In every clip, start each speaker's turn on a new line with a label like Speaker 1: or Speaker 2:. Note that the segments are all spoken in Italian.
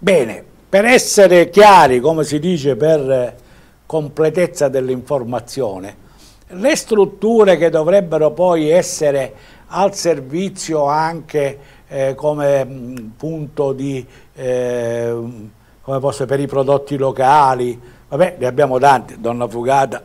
Speaker 1: Bene, per essere chiari, come si dice, per completezza dell'informazione, le strutture che dovrebbero poi essere al servizio anche eh, come mm, punto di, eh, come posso, per i prodotti locali, vabbè, ne abbiamo tanti, Donna Fugata,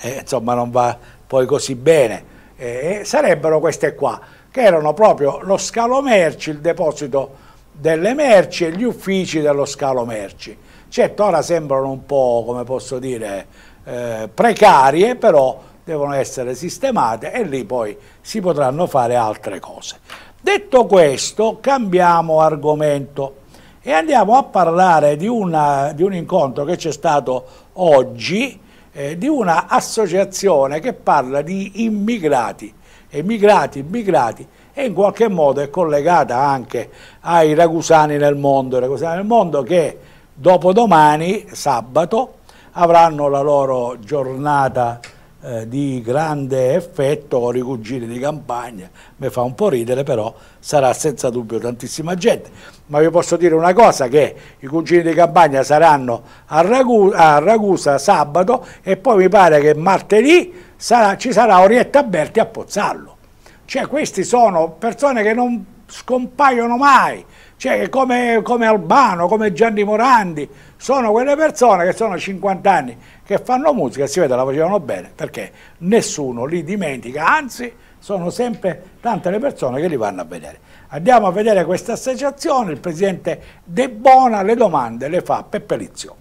Speaker 1: eh, insomma non va poi così bene, eh, sarebbero queste qua, che erano proprio lo scalo merci, il deposito delle merci e gli uffici dello scalo merci. Certo, ora sembrano un po', come posso dire, eh, precarie, però devono essere sistemate e lì poi si potranno fare altre cose. Detto questo, cambiamo argomento e andiamo a parlare di, una, di un incontro che c'è stato oggi eh, di una associazione che parla di immigrati emigrati, immigrati e in qualche modo è collegata anche ai ragusani nel mondo, i ragusani nel mondo che dopodomani, sabato, avranno la loro giornata eh, di grande effetto con i cugini di campagna, mi fa un po' ridere però sarà senza dubbio tantissima gente, ma vi posso dire una cosa che i cugini di campagna saranno a, Ragu a Ragusa sabato e poi mi pare che martedì sarà, ci sarà Orietta Berti a Pozzallo, cioè questi sono persone che non scompaiono mai, cioè come, come, Albano, come Gianni Morandi, sono quelle persone che sono 50 anni, che fanno musica e si vede la facevano bene, perché nessuno li dimentica, anzi sono sempre tante le persone che li vanno a vedere. Andiamo a vedere questa associazione, il presidente De Bona le domande le fa Peppe Lizio.